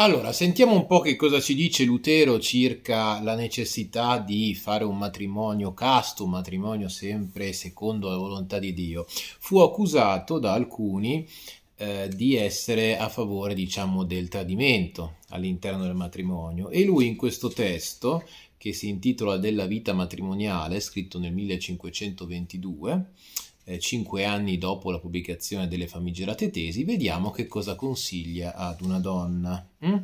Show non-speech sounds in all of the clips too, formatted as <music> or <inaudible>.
Allora, sentiamo un po' che cosa ci dice Lutero circa la necessità di fare un matrimonio casto, un matrimonio sempre secondo la volontà di Dio. Fu accusato da alcuni eh, di essere a favore, diciamo, del tradimento all'interno del matrimonio e lui in questo testo, che si intitola Della vita matrimoniale, scritto nel 1522, eh, cinque anni dopo la pubblicazione delle famigerate tesi, vediamo che cosa consiglia ad una donna. Mm?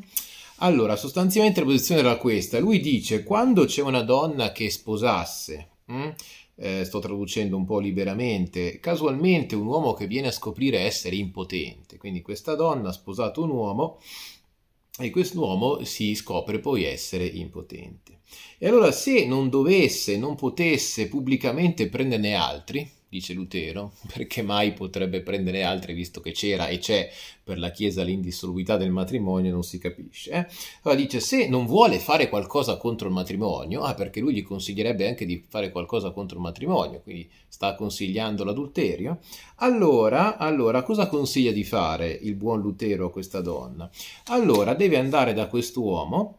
Allora, sostanzialmente la posizione era questa. Lui dice, quando c'è una donna che sposasse, mm? eh, sto traducendo un po' liberamente, casualmente un uomo che viene a scoprire essere impotente, quindi questa donna ha sposato un uomo e quest'uomo si scopre poi essere impotente. E allora se non dovesse, non potesse pubblicamente prenderne altri, dice Lutero, <laughs> perché mai potrebbe prendere altri visto che c'era e c'è per la Chiesa l'indissolubilità del matrimonio, non si capisce. Eh? Allora dice, se non vuole fare qualcosa contro il matrimonio, ah, perché lui gli consiglierebbe anche di fare qualcosa contro il matrimonio, quindi sta consigliando l'adulterio, allora, allora cosa consiglia di fare il buon Lutero a questa donna? Allora deve andare da quest'uomo,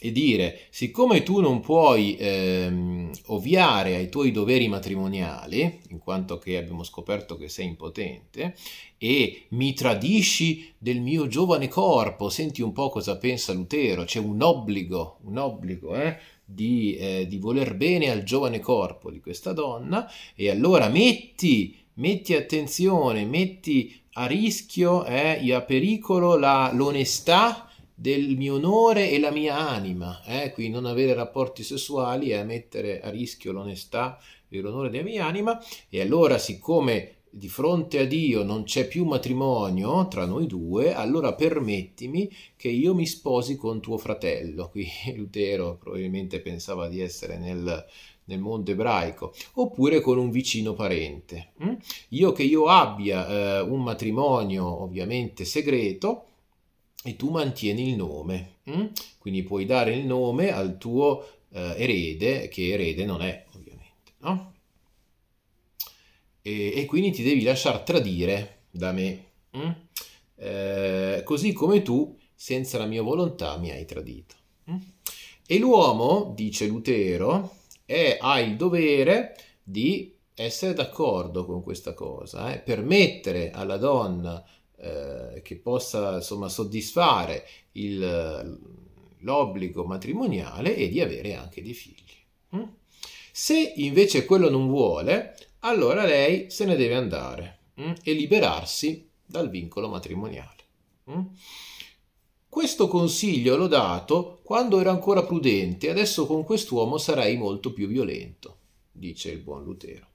e dire siccome tu non puoi ehm, ovviare ai tuoi doveri matrimoniali, in quanto che abbiamo scoperto che sei impotente, e mi tradisci del mio giovane corpo, senti un po' cosa pensa Lutero, c'è un obbligo, un obbligo eh, di, eh, di voler bene al giovane corpo di questa donna, e allora metti, metti attenzione, metti a rischio, eh, a pericolo l'onestà del mio onore e la mia anima. Eh? Quindi non avere rapporti sessuali è mettere a rischio l'onestà e l'onore della mia anima. E allora, siccome di fronte a Dio non c'è più matrimonio tra noi due, allora permettimi che io mi sposi con tuo fratello. Qui <laughs> Lutero probabilmente pensava di essere nel, nel mondo ebraico, oppure con un vicino parente. Mm? Io che io abbia eh, un matrimonio ovviamente segreto, e tu mantieni il nome. Hm? Quindi puoi dare il nome al tuo eh, erede, che erede non è ovviamente, no? E, e quindi ti devi lasciar tradire da me, hm? eh, così come tu, senza la mia volontà, mi hai tradito. Hm? E l'uomo, dice Lutero, è, ha il dovere di essere d'accordo con questa cosa, eh? permettere alla donna eh, che possa insomma, soddisfare il, l'obbligo matrimoniale e di avere anche dei figli. Mm? Se invece quello non vuole, allora lei se ne deve andare mm? e liberarsi dal vincolo matrimoniale. Mm? Questo consiglio l'ho dato quando ero ancora prudente, adesso con quest'uomo sarei molto più violento, dice il buon Lutero.